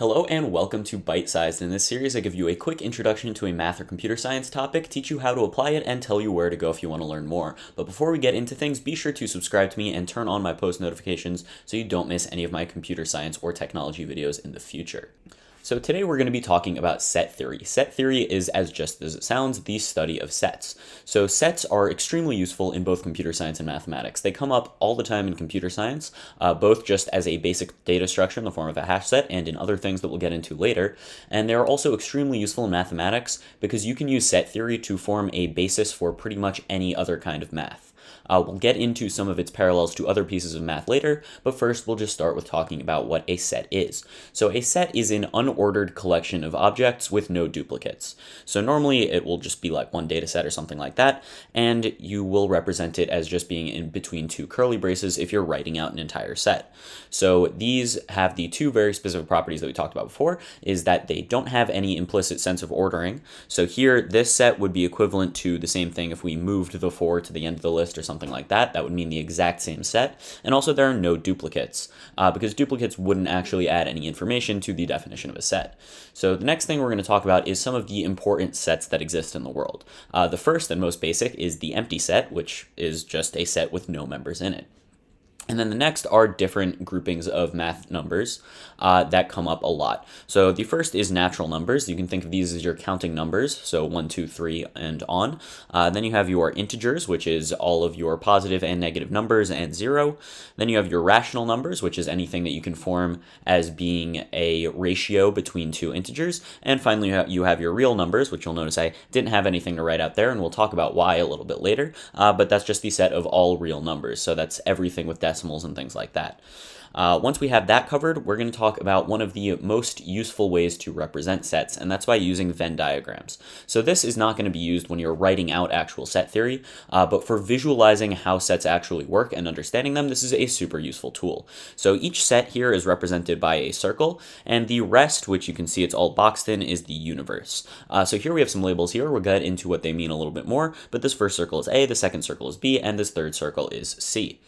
Hello and welcome to Bite Sized. In this series, I give you a quick introduction to a math or computer science topic, teach you how to apply it, and tell you where to go if you want to learn more. But before we get into things, be sure to subscribe to me and turn on my post notifications so you don't miss any of my computer science or technology videos in the future. So today we're going to be talking about set theory. Set theory is, as just as it sounds, the study of sets. So sets are extremely useful in both computer science and mathematics. They come up all the time in computer science, uh, both just as a basic data structure in the form of a hash set and in other things that we'll get into later. And they're also extremely useful in mathematics because you can use set theory to form a basis for pretty much any other kind of math. Uh, we'll get into some of its parallels to other pieces of math later, but first we'll just start with talking about what a set is. So a set is an unordered collection of objects with no duplicates. So normally it will just be like one data set or something like that, and you will represent it as just being in between two curly braces if you're writing out an entire set. So these have the two very specific properties that we talked about before, is that they don't have any implicit sense of ordering. So here, this set would be equivalent to the same thing if we moved the four to the end of the list or something like that. That would mean the exact same set. And also there are no duplicates uh, because duplicates wouldn't actually add any information to the definition of a set. So the next thing we're going to talk about is some of the important sets that exist in the world. Uh, the first and most basic is the empty set, which is just a set with no members in it. And then the next are different groupings of math numbers uh, that come up a lot. So the first is natural numbers. You can think of these as your counting numbers, so 1, 2, 3, and on. Uh, then you have your integers, which is all of your positive and negative numbers and 0. Then you have your rational numbers, which is anything that you can form as being a ratio between two integers. And finally, you have your real numbers, which you'll notice I didn't have anything to write out there, and we'll talk about why a little bit later. Uh, but that's just the set of all real numbers, so that's everything with decimals decimals and things like that. Uh, once we have that covered, we're going to talk about one of the most useful ways to represent sets, and that's by using Venn diagrams. So this is not going to be used when you're writing out actual set theory, uh, but for visualizing how sets actually work and understanding them, this is a super useful tool. So each set here is represented by a circle, and the rest, which you can see it's all boxed in, is the universe. Uh, so here we have some labels here. We'll get into what they mean a little bit more, but this first circle is A, the second circle is B, and this third circle is C.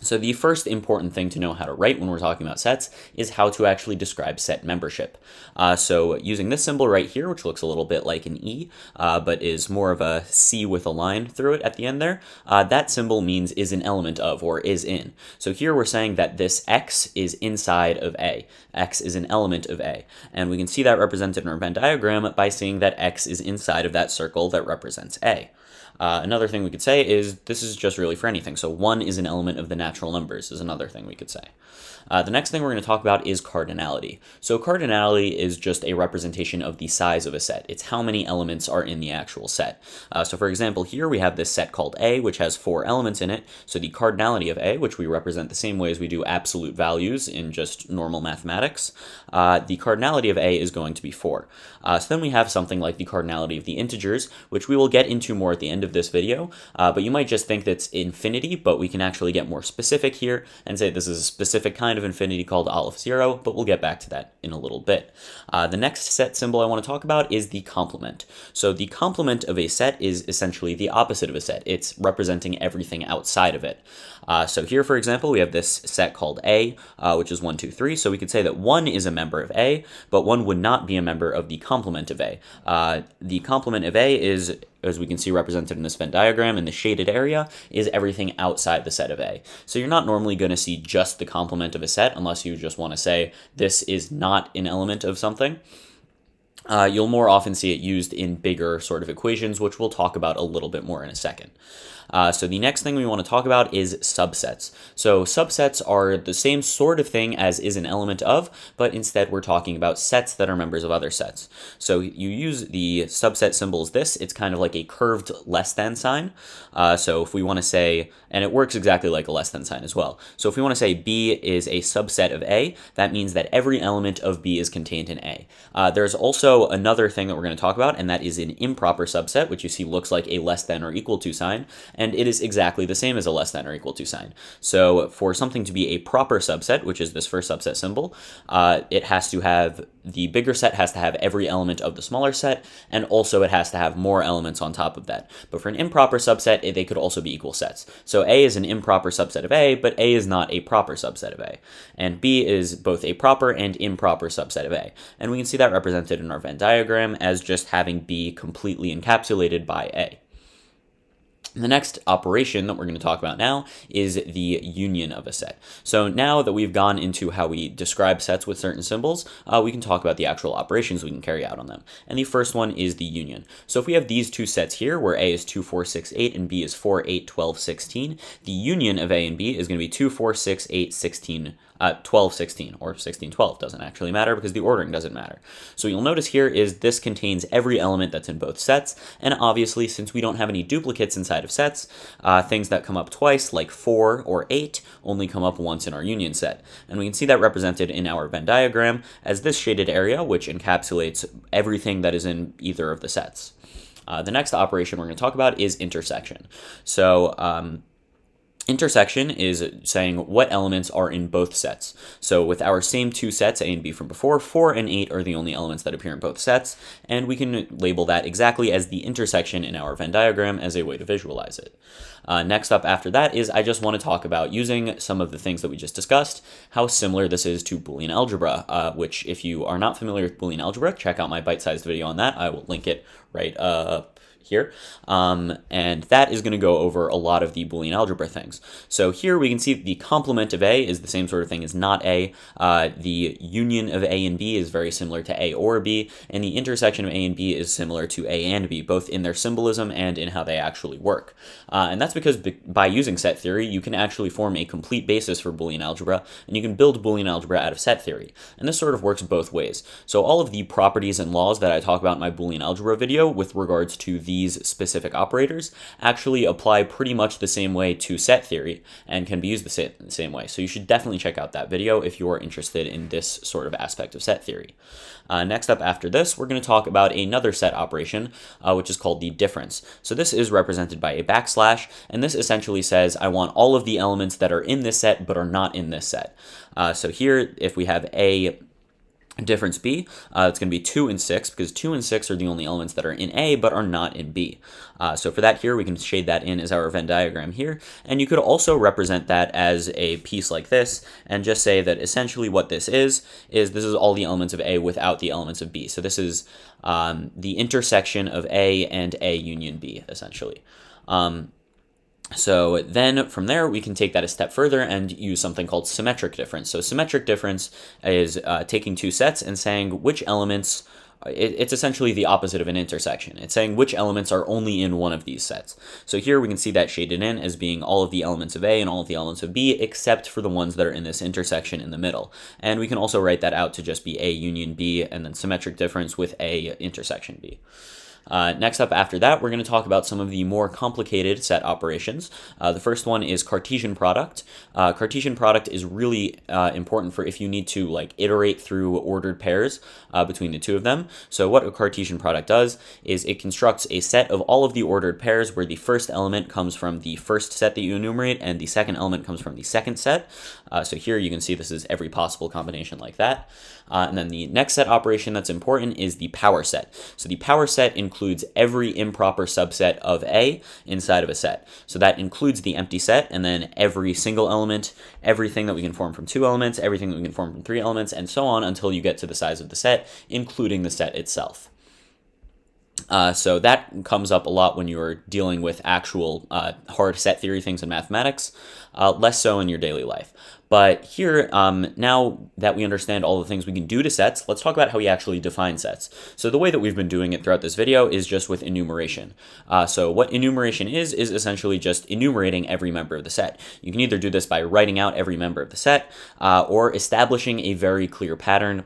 So the first important thing to know how to write when we're talking about sets is how to actually describe set membership. Uh, so using this symbol right here, which looks a little bit like an E, uh, but is more of a C with a line through it at the end there, uh, that symbol means is an element of or is in. So here we're saying that this X is inside of A. X is an element of A. And we can see that represented in our Venn diagram by seeing that X is inside of that circle that represents A. Uh, another thing we could say is this is just really for anything. So 1 is an element of the natural numbers is another thing we could say. Uh, the next thing we're going to talk about is cardinality. So cardinality is just a representation of the size of a set. It's how many elements are in the actual set. Uh, so for example, here we have this set called A, which has four elements in it. So the cardinality of A, which we represent the same way as we do absolute values in just normal mathematics, uh, the cardinality of A is going to be 4. Uh, so then we have something like the cardinality of the integers, which we will get into more at the end of of this video, uh, but you might just think that's infinity, but we can actually get more specific here and say this is a specific kind of infinity called Aleph zero, but we'll get back to that in a little bit. Uh, the next set symbol I want to talk about is the complement. So the complement of a set is essentially the opposite of a set. It's representing everything outside of it. Uh, so here, for example, we have this set called A, uh, which is one, two, three. So we could say that one is a member of A, but one would not be a member of the complement of A. Uh, the complement of A is as we can see represented in this Venn diagram in the shaded area, is everything outside the set of A. So you're not normally going to see just the complement of a set unless you just want to say this is not an element of something. Uh, you'll more often see it used in bigger sort of equations, which we'll talk about a little bit more in a second. Uh, so the next thing we want to talk about is subsets. So subsets are the same sort of thing as is an element of, but instead we're talking about sets that are members of other sets. So you use the subset symbol is this, it's kind of like a curved less than sign. Uh, so if we want to say, and it works exactly like a less than sign as well. So if we want to say B is a subset of A, that means that every element of B is contained in A. Uh, there's also another thing that we're going to talk about, and that is an improper subset, which you see looks like a less than or equal to sign and it is exactly the same as a less than or equal to sign. So for something to be a proper subset, which is this first subset symbol, uh, it has to have the bigger set has to have every element of the smaller set, and also it has to have more elements on top of that. But for an improper subset, they could also be equal sets. So A is an improper subset of A, but A is not a proper subset of A. And B is both a proper and improper subset of A. And we can see that represented in our Venn diagram as just having B completely encapsulated by A. The next operation that we're going to talk about now is the union of a set. So now that we've gone into how we describe sets with certain symbols, uh, we can talk about the actual operations we can carry out on them. And the first one is the union. So if we have these two sets here, where A is 2, 4, 6, 8, and B is 4, 8, 12, 16, the union of A and B is going to be 2, 4, 6, 8, 16, uh, 12 16 or 16 12 doesn't actually matter because the ordering doesn't matter. So you'll notice here is this contains every element that's in both sets. And obviously, since we don't have any duplicates inside of sets, uh, things that come up twice, like 4 or 8, only come up once in our union set. And we can see that represented in our Venn diagram as this shaded area, which encapsulates everything that is in either of the sets. Uh, the next operation we're going to talk about is intersection. So um, Intersection is saying what elements are in both sets. So with our same two sets, A and B from before, 4 and 8 are the only elements that appear in both sets, and we can label that exactly as the intersection in our Venn diagram as a way to visualize it. Uh, next up after that is I just want to talk about using some of the things that we just discussed, how similar this is to Boolean algebra, uh, which if you are not familiar with Boolean algebra, check out my bite-sized video on that. I will link it right up here. Um, and that is going to go over a lot of the Boolean algebra things. So here we can see the complement of A is the same sort of thing as not A. Uh, the union of A and B is very similar to A or B, and the intersection of A and B is similar to A and B, both in their symbolism and in how they actually work. Uh, and that's because by using set theory, you can actually form a complete basis for Boolean algebra, and you can build Boolean algebra out of set theory. And this sort of works both ways. So all of the properties and laws that I talk about in my Boolean algebra video with regards to the these specific operators actually apply pretty much the same way to set theory and can be used the same, way. So you should definitely check out that video if you're interested in this sort of aspect of set theory. Uh, next up after this, we're going to talk about another set operation, uh, which is called the difference. So this is represented by a backslash, and this essentially says I want all of the elements that are in this set but are not in this set. Uh, so here, if we have a Difference B, uh, it's going to be 2 and 6 because 2 and 6 are the only elements that are in A but are not in B. Uh, so for that here, we can shade that in as our Venn diagram here. And you could also represent that as a piece like this and just say that essentially what this is, is this is all the elements of A without the elements of B. So this is um, the intersection of A and A union B, essentially. Um, so then from there, we can take that a step further and use something called symmetric difference. So symmetric difference is uh, taking two sets and saying which elements uh, it's essentially the opposite of an intersection. It's saying which elements are only in one of these sets. So here we can see that shaded in as being all of the elements of A and all of the elements of B, except for the ones that are in this intersection in the middle. And we can also write that out to just be A union B and then symmetric difference with A intersection B. Uh, next up after that, we're going to talk about some of the more complicated set operations. Uh, the first one is Cartesian product. Uh, Cartesian product is really uh, important for if you need to like iterate through ordered pairs uh, between the two of them. So what a Cartesian product does is it constructs a set of all of the ordered pairs where the first element comes from the first set that you enumerate and the second element comes from the second set. Uh, so here you can see this is every possible combination like that. Uh, and then the next set operation that's important is the power set. So the power set includes every improper subset of A inside of a set. So that includes the empty set and then every single element, everything that we can form from two elements, everything that we can form from three elements, and so on until you get to the size of the set, including the set itself. Uh, so that comes up a lot when you're dealing with actual uh, hard set theory things in mathematics, uh, less so in your daily life. But here, um, now that we understand all the things we can do to sets, let's talk about how we actually define sets. So the way that we've been doing it throughout this video is just with enumeration. Uh, so what enumeration is, is essentially just enumerating every member of the set. You can either do this by writing out every member of the set uh, or establishing a very clear pattern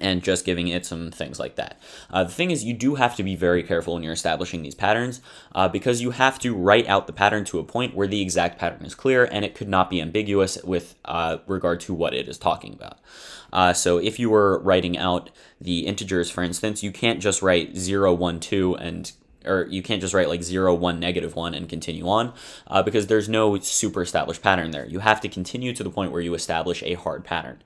and just giving it some things like that. Uh, the thing is, you do have to be very careful when you're establishing these patterns uh, because you have to write out the pattern to a point where the exact pattern is clear and it could not be ambiguous with uh, regard to what it is talking about. Uh, so if you were writing out the integers, for instance, you can't just write 0, 1, 2 and or you can't just write like 0, 1, negative 1 and continue on uh, because there's no super established pattern there. You have to continue to the point where you establish a hard pattern.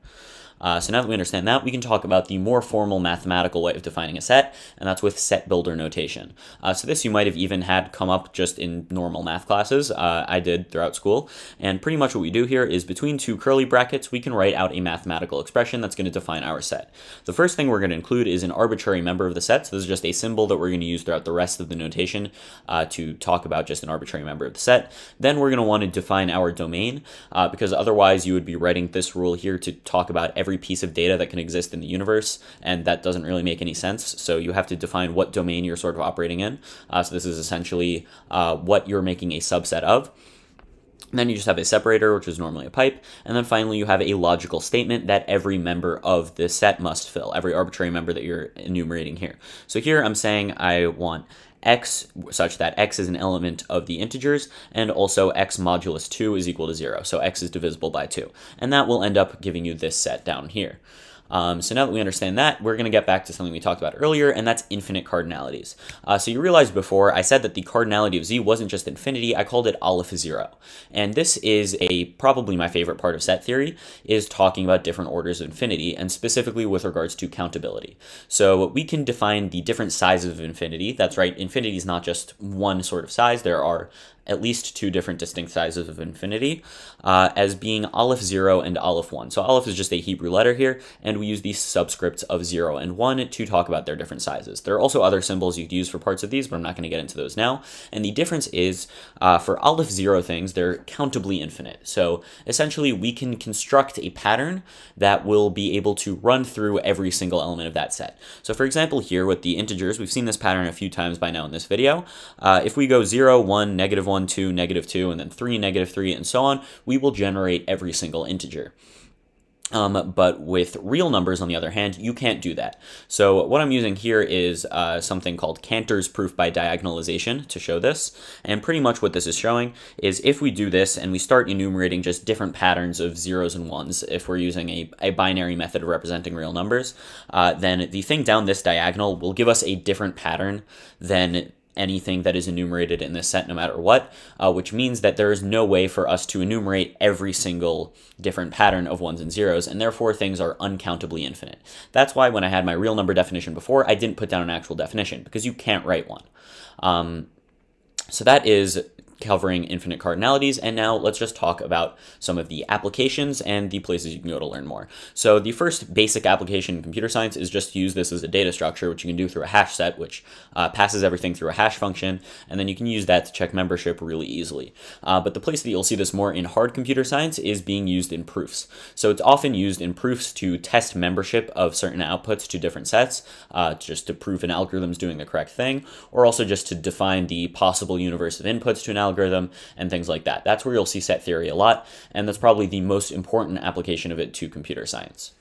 Uh, so now that we understand that, we can talk about the more formal mathematical way of defining a set, and that's with set builder notation. Uh, so this you might have even had come up just in normal math classes. Uh, I did throughout school. And pretty much what we do here is between two curly brackets, we can write out a mathematical expression that's going to define our set. The first thing we're going to include is an arbitrary member of the set. So this is just a symbol that we're going to use throughout the rest of the notation uh, to talk about just an arbitrary member of the set. Then we're going to want to define our domain uh, because otherwise you would be writing this rule here to talk about every every piece of data that can exist in the universe, and that doesn't really make any sense. So you have to define what domain you're sort of operating in. Uh, so this is essentially uh, what you're making a subset of. then you just have a separator, which is normally a pipe. And then finally, you have a logical statement that every member of this set must fill, every arbitrary member that you're enumerating here. So here I'm saying I want x such that x is an element of the integers, and also x modulus 2 is equal to 0, so x is divisible by 2. And that will end up giving you this set down here. Um, so now that we understand that, we're going to get back to something we talked about earlier, and that's infinite cardinalities. Uh, so you realized before, I said that the cardinality of z wasn't just infinity, I called it Aleph 0. And this is a probably my favorite part of set theory, is talking about different orders of infinity, and specifically with regards to countability. So we can define the different sizes of infinity. That's right, infinity is not just one sort of size, there are at least two different distinct sizes of infinity uh, as being Aleph 0 and Aleph 1. So Aleph is just a Hebrew letter here, and we use the subscripts of 0 and 1 to talk about their different sizes. There are also other symbols you could use for parts of these, but I'm not going to get into those now. And the difference is uh, for Aleph 0 things, they're countably infinite. So essentially, we can construct a pattern that will be able to run through every single element of that set. So for example, here with the integers, we've seen this pattern a few times by now in this video. Uh, if we go 0, 1, negative 1, 1, 2, negative 2, and then 3, negative 3, and so on, we will generate every single integer. Um, but with real numbers, on the other hand, you can't do that. So what I'm using here is uh, something called Cantor's proof by diagonalization to show this. And pretty much what this is showing is if we do this and we start enumerating just different patterns of zeros and ones, if we're using a, a binary method of representing real numbers, uh, then the thing down this diagonal will give us a different pattern than anything that is enumerated in this set no matter what, uh, which means that there is no way for us to enumerate every single different pattern of ones and zeros, and therefore things are uncountably infinite. That's why when I had my real number definition before, I didn't put down an actual definition, because you can't write one. Um, so that is covering infinite cardinalities. And now let's just talk about some of the applications and the places you can go to learn more. So the first basic application in computer science is just to use this as a data structure, which you can do through a hash set, which uh, passes everything through a hash function. And then you can use that to check membership really easily. Uh, but the place that you'll see this more in hard computer science is being used in proofs. So it's often used in proofs to test membership of certain outputs to different sets, uh, just to prove an algorithm's doing the correct thing, or also just to define the possible universe of inputs to an algorithm algorithm and things like that. That's where you'll see set theory a lot, and that's probably the most important application of it to computer science.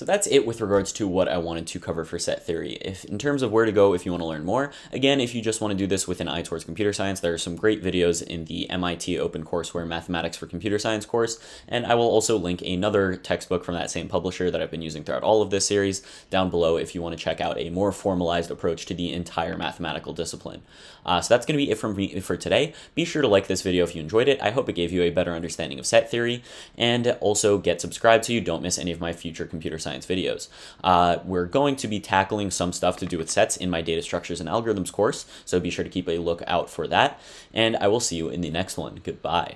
So that's it with regards to what I wanted to cover for set theory. If in terms of where to go if you want to learn more, again, if you just want to do this with an eye towards computer science, there are some great videos in the MIT OpenCourseware Mathematics for Computer Science course, and I will also link another textbook from that same publisher that I've been using throughout all of this series down below if you want to check out a more formalized approach to the entire mathematical discipline. Uh, so that's going to be it from me for today. Be sure to like this video if you enjoyed it. I hope it gave you a better understanding of set theory, and also get subscribed so you don't miss any of my future computer science science videos. Uh, we're going to be tackling some stuff to do with sets in my data structures and algorithms course, so be sure to keep a lookout for that. And I will see you in the next one. Goodbye.